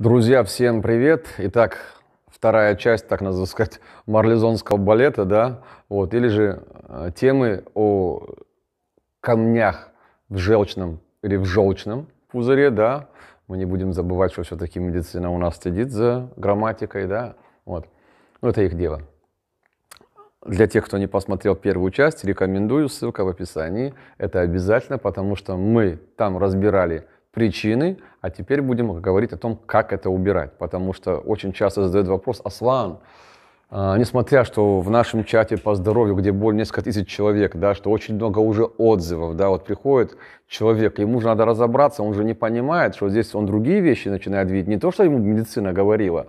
Друзья, всем привет! Итак, вторая часть, так надо сказать, марлезонского балета, да, вот, или же э, темы о камнях в желчном или в желчном пузыре, да, мы не будем забывать, что все-таки медицина у нас следит за грамматикой, да, вот, ну это их дело. Для тех, кто не посмотрел первую часть, рекомендую, ссылка в описании, это обязательно, потому что мы там разбирали причины, а теперь будем говорить о том, как это убирать, потому что очень часто задают вопрос «Аслан, а, несмотря что в нашем чате по здоровью, где более несколько тысяч человек, да, что очень много уже отзывов, да, вот приходит человек, ему же надо разобраться, он же не понимает, что здесь он другие вещи начинает видеть, не то, что ему медицина говорила,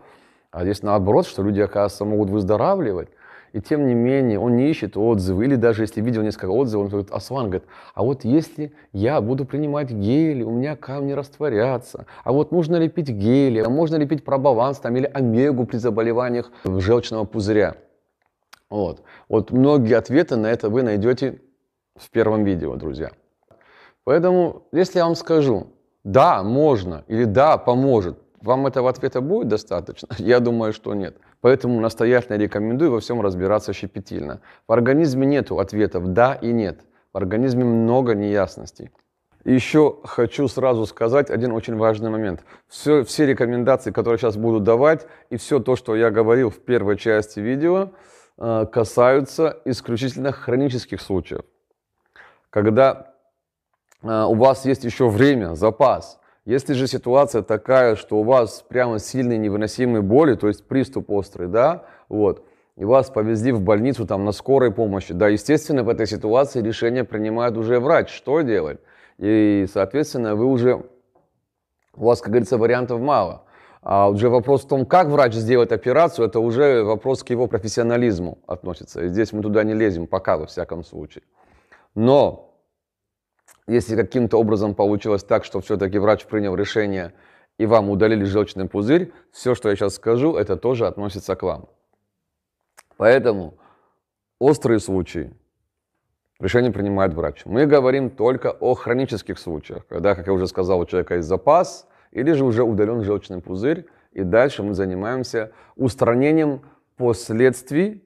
а здесь наоборот, что люди, оказывается, могут выздоравливать, и тем не менее, он не ищет отзывы. Или даже если видел несколько отзывов, он говорит, Аслан говорит, а вот если я буду принимать гели, у меня камни растворятся. А вот нужно ли пить гели? А можно ли пить пробованс там, или омегу при заболеваниях желчного пузыря? Вот. вот многие ответы на это вы найдете в первом видео, друзья. Поэтому, если я вам скажу, да, можно, или да, поможет, вам этого ответа будет достаточно? Я думаю, что нет. Поэтому настоятельно рекомендую во всем разбираться щепетильно. В организме нет ответов «да» и «нет». В организме много неясностей. Еще хочу сразу сказать один очень важный момент. Все, все рекомендации, которые сейчас буду давать, и все то, что я говорил в первой части видео, э, касаются исключительно хронических случаев. Когда э, у вас есть еще время, запас, если же ситуация такая, что у вас прямо сильные невыносимые боли, то есть приступ острый, да, вот, и вас повезли в больницу там на скорой помощи, да, естественно, в этой ситуации решение принимает уже врач, что делать. И, соответственно, вы уже, у вас, как говорится, вариантов мало. А уже вопрос в том, как врач сделать операцию, это уже вопрос к его профессионализму относится. И здесь мы туда не лезем, пока, во всяком случае. Но если каким-то образом получилось так, что все-таки врач принял решение и вам удалили желчный пузырь, все, что я сейчас скажу, это тоже относится к вам. Поэтому острые случаи решение принимает врач. Мы говорим только о хронических случаях, когда, как я уже сказал, у человека есть запас или же уже удален желчный пузырь, и дальше мы занимаемся устранением последствий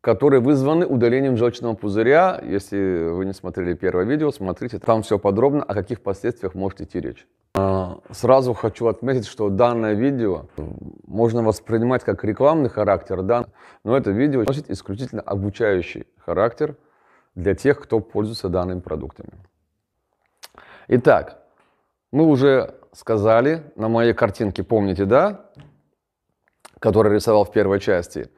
которые вызваны удалением желчного пузыря. Если вы не смотрели первое видео, смотрите, там все подробно, о каких последствиях может идти речь. А, сразу хочу отметить, что данное видео можно воспринимать как рекламный характер, да, но это видео носит исключительно обучающий характер для тех, кто пользуется данными продуктами. Итак, мы уже сказали на моей картинке, помните, да, который рисовал в первой части –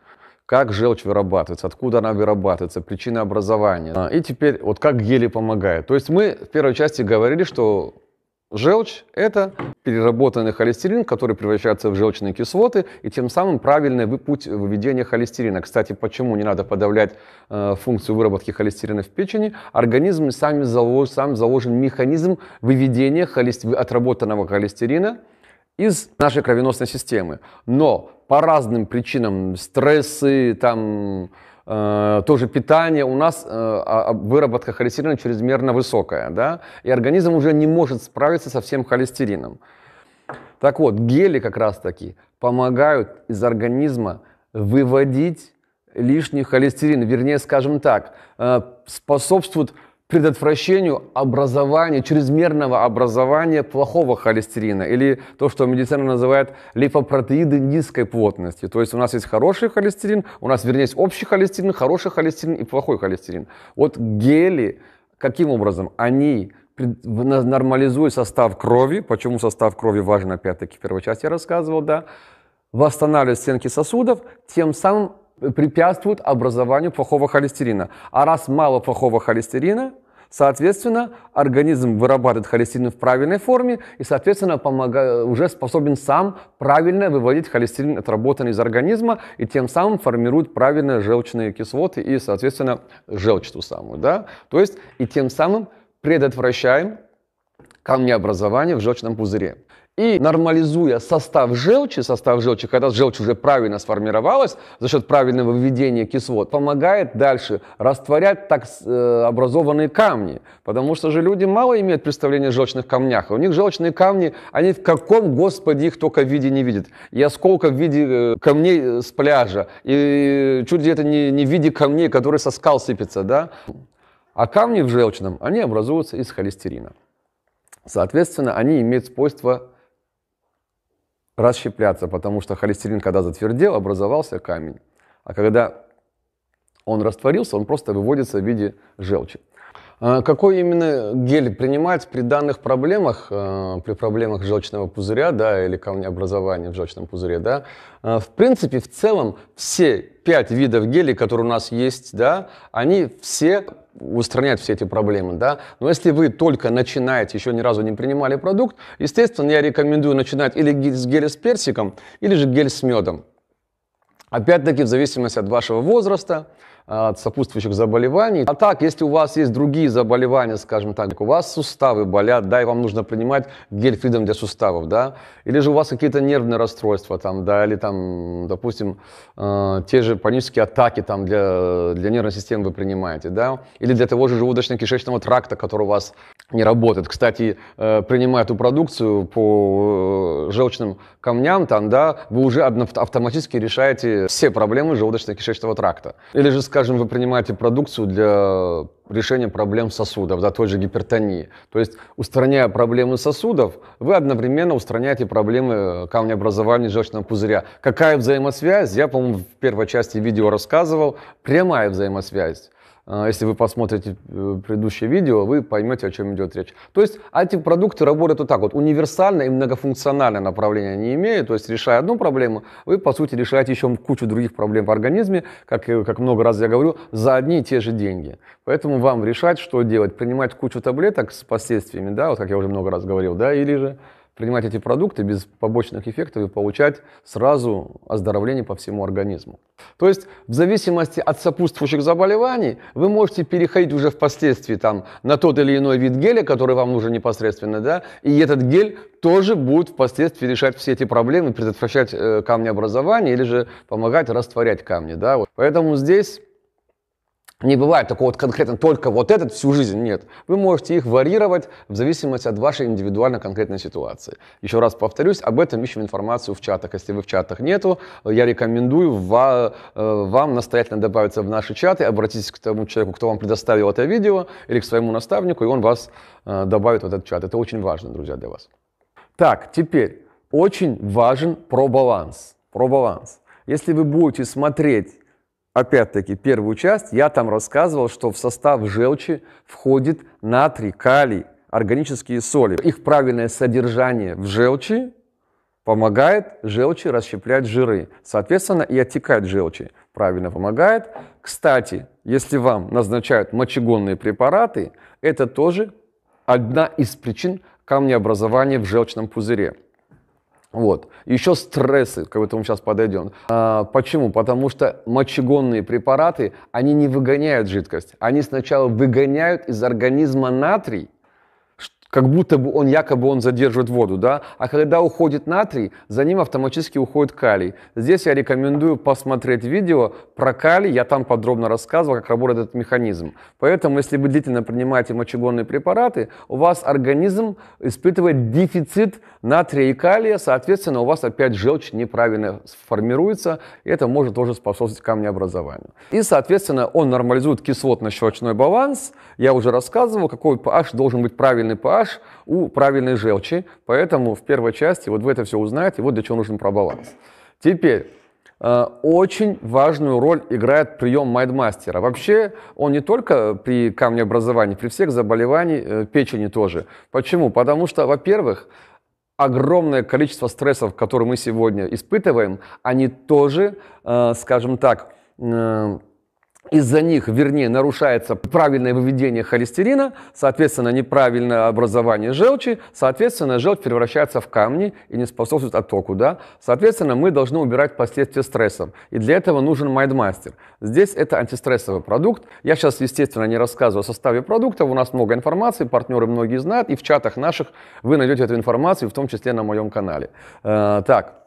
как желчь вырабатывается, откуда она вырабатывается, причины образования. А, и теперь вот как гели помогают. То есть мы в первой части говорили, что желчь – это переработанный холестерин, который превращается в желчные кислоты, и тем самым правильный путь выведения холестерина. Кстати, почему не надо подавлять э, функцию выработки холестерина в печени? Организм сам заложен, сам заложен механизм выведения холест... отработанного холестерина из нашей кровеносной системы. Но по разным причинам, стрессы, там, э, тоже питание, у нас э, а, а, выработка холестерина чрезмерно высокая, да, и организм уже не может справиться со всем холестерином. Так вот, гели как раз таки помогают из организма выводить лишний холестерин, вернее, скажем так, э, способствуют предотвращению образования, чрезмерного образования плохого холестерина или то, что медицина называет липопротеиды низкой плотности. То есть у нас есть хороший холестерин, у нас, вернее, есть общий холестерин, хороший холестерин и плохой холестерин. Вот гели, каким образом они нормализуют состав крови, почему состав крови важен, опять-таки, в первой части я рассказывал, да, восстанавливают стенки сосудов, тем самым препятствуют образованию плохого холестерина. А раз мало плохого холестерина, Соответственно, организм вырабатывает холестерин в правильной форме и, соответственно, уже способен сам правильно выводить холестерин, отработанный из организма, и тем самым формирует правильные желчные кислоты и, соответственно, желчь ту самую. Да? То есть и тем самым предотвращаем камнеобразование в желчном пузыре. И нормализуя состав желчи, состав желчи, когда желчь уже правильно сформировалась, за счет правильного выведения кислот, помогает дальше растворять так э, образованные камни. Потому что же люди мало имеют представления о желчных камнях. У них желчные камни, они в каком, господи, их только виде не видят. И осколка в виде э, камней э, с пляжа. И чуть ли это не, не в виде камней, которые со скал сыпятся, да? А камни в желчном, они образуются из холестерина. Соответственно, они имеют свойство расщепляться, потому что холестерин, когда затвердел, образовался камень. А когда он растворился, он просто выводится в виде желчи. А какой именно гель принимать при данных проблемах, э, при проблемах желчного пузыря, да, или камнеобразования в желчном пузыре, да? Э, в принципе, в целом, все пять видов гелей, которые у нас есть, да, они все устранять все эти проблемы, да. Но если вы только начинаете, еще ни разу не принимали продукт, естественно, я рекомендую начинать или с геля с персиком, или же гель с медом. Опять-таки, в зависимости от вашего возраста, а, от сопутствующих заболеваний. А так, если у вас есть другие заболевания, скажем так, у вас суставы болят, да, и вам нужно принимать гель фридом для суставов, да, или же у вас какие-то нервные расстройства, там, да, или там, допустим, э, те же панические атаки там для, для нервной системы вы принимаете, да, или для того же желудочно-кишечного тракта, который у вас не работает. Кстати, э, принимая эту продукцию по э, желчным камням, там, да, вы уже автоматически решаете все проблемы желудочно-кишечного тракта. Или же, скажем, вы принимаете продукцию для решения проблем сосудов, да, той же гипертонии. То есть, устраняя проблемы сосудов, вы одновременно устраняете проблемы э, камнеобразования желчного пузыря. Какая взаимосвязь? Я, по-моему, в первой части видео рассказывал. Прямая взаимосвязь. Э, если вы посмотрите э, предыдущее видео, вы поймете, о чем идет речь. То есть а эти продукты работают вот так вот, универсальное и многофункциональное направление не имеют. То есть решая одну проблему, вы, по сути, решаете еще кучу других проблем в организме, как, э, как много раз я говорю, за одни и те же деньги. Поэтому вам решать, что делать, принимать кучу таблеток с последствиями, да, вот как я уже много раз говорил, да, или же принимать эти продукты без побочных эффектов и получать сразу оздоровление по всему организму. То есть в зависимости от сопутствующих заболеваний вы можете переходить уже впоследствии там, на тот или иной вид геля, который вам нужен непосредственно, да, и этот гель тоже будет впоследствии решать все эти проблемы, предотвращать э, камнеобразование или же помогать растворять камни. Да, вот. Поэтому здесь не бывает такого вот конкретно только вот этот всю жизнь, нет. Вы можете их варьировать в зависимости от вашей индивидуально конкретной ситуации. Еще раз повторюсь, об этом ищем информацию в чатах. Если вы в чатах нету, я рекомендую э, вам настоятельно добавиться в наши чаты, обратитесь к тому человеку, кто вам предоставил это видео, или к своему наставнику, и он вас э, добавит в этот чат. Это очень важно, друзья, для вас. Так, теперь очень важен пробаланс. Пробаланс. Если вы будете смотреть опять-таки, первую часть, я там рассказывал, что в состав желчи входит натрий, калий, органические соли. Их правильное содержание в желчи помогает желчи расщеплять жиры. Соответственно, и оттекать желчи правильно помогает. Кстати, если вам назначают мочегонные препараты, это тоже одна из причин камнеобразования в желчном пузыре. Вот. Еще стрессы, к этому сейчас подойдем. А, почему? Потому что мочегонные препараты, они не выгоняют жидкость. Они сначала выгоняют из организма натрий, как будто бы он якобы он задерживает воду, да, а когда уходит натрий, за ним автоматически уходит калий. Здесь я рекомендую посмотреть видео про калий, я там подробно рассказывал, как работает этот механизм. Поэтому, если вы длительно принимаете мочегонные препараты, у вас организм испытывает дефицит натрия и калия, соответственно, у вас опять желчь неправильно сформируется, и это может тоже способствовать камнеобразованию. И, соответственно, он нормализует кислотно-щелочной баланс. Я уже рассказывал, какой pH должен быть правильный pH, pH у правильной желчи, поэтому в первой части вот в это все узнаете, вот для чего нужен пробаланс. Теперь, э, очень важную роль играет прием майдмастера. Вообще он не только при камнеобразовании, при всех заболеваниях э, печени тоже. Почему? Потому что, во-первых, огромное количество стрессов, которые мы сегодня испытываем, они тоже, э, скажем так, из-за них, вернее, нарушается правильное выведение холестерина, соответственно, неправильное образование желчи, соответственно, желчь превращается в камни и не способствует оттоку, да? Соответственно, мы должны убирать последствия стресса, и для этого нужен майдмастер. Здесь это антистрессовый продукт. Я сейчас, естественно, не рассказываю о составе продукта, у нас много информации, партнеры многие знают, и в чатах наших вы найдете эту информацию, в том числе на моем канале. Э, так,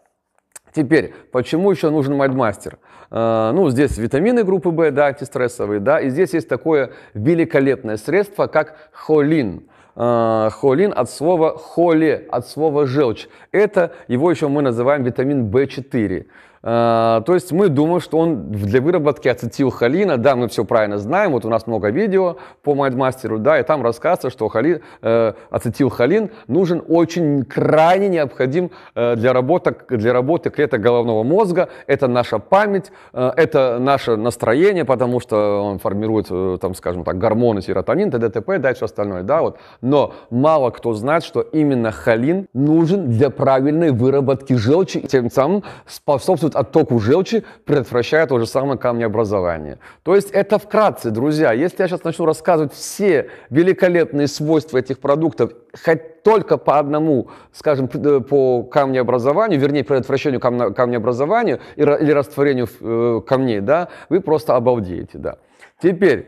Теперь, почему еще нужен Майдмастер? Э, ну, здесь витамины группы В, да, антистрессовые, да, и здесь есть такое великолепное средство, как холин. Э, холин от слова холе, от слова желчь. Это его еще мы называем витамин В4. А, то есть мы думаем, что он для выработки ацетилхолина, да, мы все правильно знаем, вот у нас много видео по майдмастеру, да, и там рассказывается, что холи, э, ацетилхолин нужен очень крайне необходим э, для, работы, для работы клеток головного мозга, это наша память, э, это наше настроение, потому что он формирует, э, там, скажем так, гормоны, серотонин, ТДТП, да, и все остальное, да, вот. Но мало кто знает, что именно холин нужен для правильной выработки желчи, тем самым способствует приводит оттоков желчи, предотвращая то же самое камнеобразование. То есть это вкратце, друзья. Если я сейчас начну рассказывать все великолепные свойства этих продуктов, хоть только по одному, скажем, э, по камнеобразованию, вернее, предотвращению камнеобразования или растворению э, камней, да, вы просто обалдеете, да. Теперь,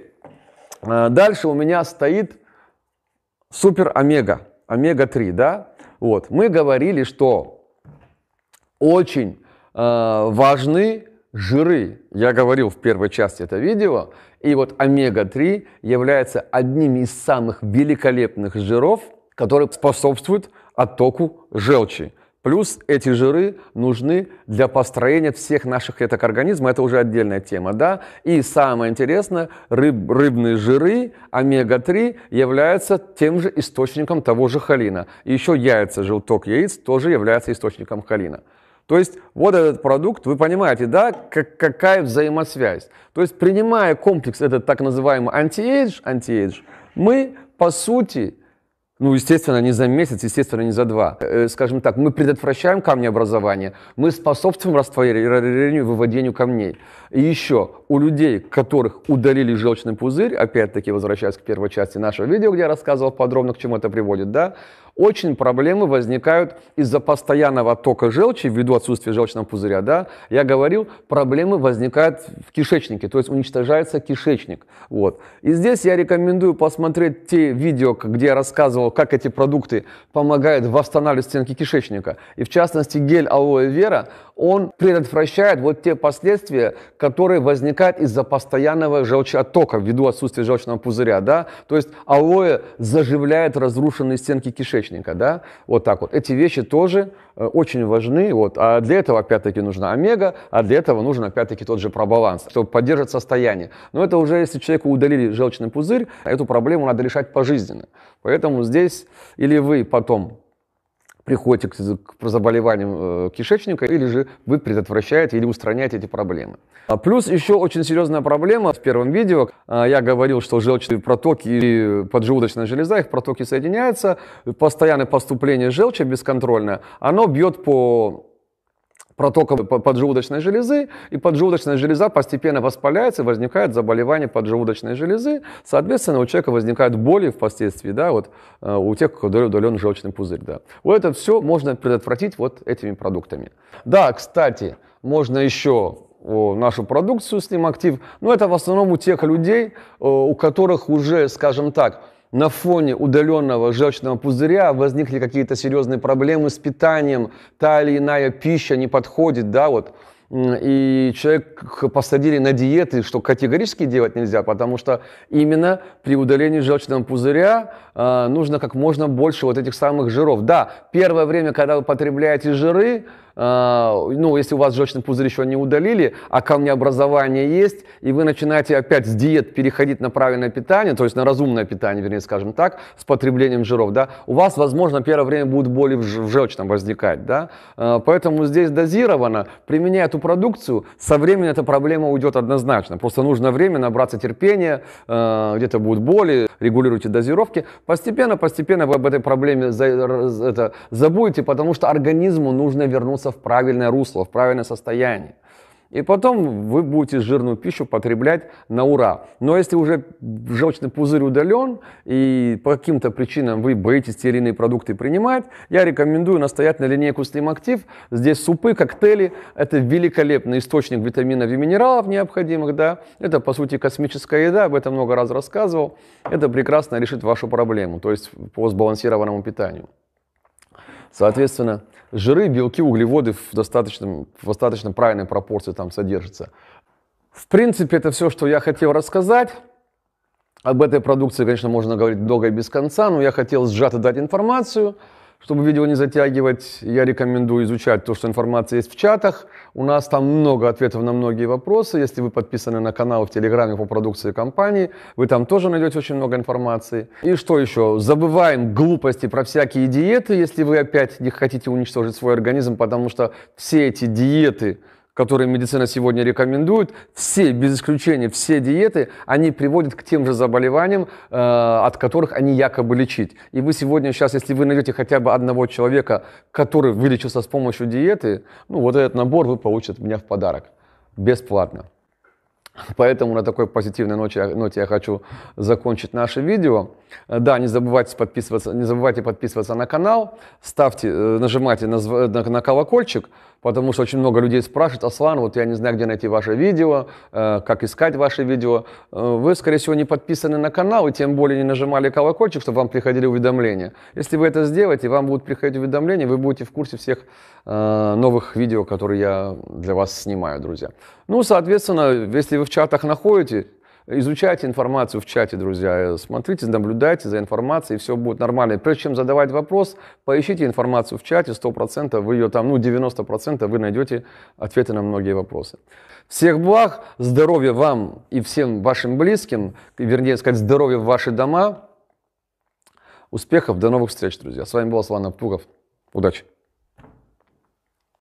э, дальше у меня стоит супер-омега, омега-3, да. Вот, мы говорили, что очень Э, важны жиры. Я говорил в первой части этого видео, и вот омега-3 является одним из самых великолепных жиров, который способствует оттоку желчи. Плюс эти жиры нужны для построения всех наших клеток организма, это уже отдельная тема, да? И самое интересное, рыб, рыбные жиры, омега-3, являются тем же источником того же холина. И еще яйца, желток яиц тоже является источником холина. То есть вот этот продукт, вы понимаете, да, как, какая взаимосвязь. То есть принимая комплекс этот так называемый антиэйдж, антиэйдж, мы по сути, ну, естественно, не за месяц, естественно, не за два. Э, скажем так, мы предотвращаем камнеобразование, мы способствуем растворению, выводению камней. И еще у людей, которых удалили желчный пузырь, опять-таки возвращаясь к первой части нашего видео, где я рассказывал подробно, к чему это приводит, да, очень проблемы возникают из-за постоянного тока желчи ввиду отсутствия желчного пузыря, да. Я говорил, проблемы возникают в кишечнике, то есть уничтожается кишечник, вот. И здесь я рекомендую посмотреть те видео, где я рассказывал, как эти продукты помогают восстанавливать стенки кишечника. И в частности гель алоэ вера, он предотвращает вот те последствия, которые возникают из-за постоянного желчного желчеоттока ввиду отсутствия желчного пузыря, да, то есть алоэ заживляет разрушенные стенки кишечника, да, вот так вот. Эти вещи тоже э, очень важны, вот, а для этого опять-таки нужна омега, а для этого нужен опять-таки тот же пробаланс, чтобы поддерживать состояние. Но это уже если человеку удалили желчный пузырь, эту проблему надо решать пожизненно. Поэтому здесь или вы потом приходите к, к заболеваниям э, кишечника, или же вы предотвращаете или устраняете эти проблемы. А плюс еще очень серьезная проблема. В первом видео а, я говорил, что желчные протоки и поджелудочная железа, их протоки соединяются, постоянное поступление желчи бесконтрольное, оно бьет по протока поджелудочной железы, и поджелудочная железа постепенно воспаляется, возникает заболевание поджелудочной железы, соответственно, у человека возникают боли впоследствии, да, вот э, у тех, у кого удален желчный пузырь, да. Вот это все можно предотвратить вот этими продуктами. Да, кстати, можно еще нашу продукцию с ним актив, но это в основном у тех людей, э, у которых уже, скажем так, на фоне удаленного желчного пузыря возникли какие-то серьезные проблемы с питанием, та или иная пища не подходит, да, вот, и человек посадили на диеты, что категорически делать нельзя, потому что именно при удалении желчного пузыря э, нужно как можно больше вот этих самых жиров. Да, первое время, когда вы потребляете жиры, а, ну, если у вас желчный пузырь еще не удалили, а камнеобразование есть, и вы начинаете опять с диет переходить на правильное питание, то есть на разумное питание, вернее, скажем так, с потреблением жиров, да, у вас, возможно, первое время будут боли в, в желчном возникать, да, а, поэтому здесь дозированно, применяя эту продукцию, со временем эта проблема уйдет однозначно, просто нужно время набраться терпения, а, где-то будут боли, регулируйте дозировки, постепенно, постепенно вы об этой проблеме это, забудете, потому что организму нужно вернуться вернется в правильное русло, в правильное состояние. И потом вы будете жирную пищу потреблять на ура. Но если уже желчный пузырь удален, и по каким-то причинам вы боитесь те или иные продукты принимать, я рекомендую настоять на линейку Slim Active. Здесь супы, коктейли. Это великолепный источник витаминов и минералов необходимых. Да? Это, по сути, космическая еда. Об этом много раз рассказывал. Это прекрасно решит вашу проблему, то есть по сбалансированному питанию. Соответственно, жиры, белки, углеводы в достаточном, в достаточно правильной пропорции там содержатся. В принципе, это все, что я хотел рассказать. Об этой продукции, конечно, можно говорить долго и без конца, но я хотел сжато дать информацию – чтобы видео не затягивать, я рекомендую изучать то, что информация есть в чатах. У нас там много ответов на многие вопросы. Если вы подписаны на канал в Телеграме по продукции компании, вы там тоже найдете очень много информации. И что еще? Забываем глупости про всякие диеты, если вы опять не хотите уничтожить свой организм, потому что все эти диеты которые медицина сегодня рекомендует, все, без исключения, все диеты, они приводят к тем же заболеваниям, э, от которых они якобы лечить. И вы сегодня сейчас, если вы найдете хотя бы одного человека, который вылечился с помощью диеты, ну вот этот набор вы получите от меня в подарок. Бесплатно. Поэтому на такой позитивной ноте, ноте я хочу закончить наше видео. Э, да, не забывайте подписываться, не забывайте подписываться на канал, ставьте, э, нажимайте на, на, на колокольчик, потому что очень много людей спрашивают, Аслан, вот я не знаю, где найти ваше видео, э, как искать ваше видео. Вы, скорее всего, не подписаны на канал и тем более не нажимали колокольчик, чтобы вам приходили уведомления. Если вы это сделаете, вам будут приходить уведомления, вы будете в курсе всех новых видео, которые я для вас снимаю, друзья. Ну, соответственно, если вы в чатах находите, изучайте информацию в чате, друзья, смотрите, наблюдайте за информацией, все будет нормально. Прежде чем задавать вопрос, поищите информацию в чате, 100% вы ее там, ну 90% вы найдете ответы на многие вопросы. Всех благ, здоровья вам и всем вашим близким, вернее сказать, здоровья в ваши дома, успехов, до новых встреч, друзья. С вами был Славан Пугов. Удачи!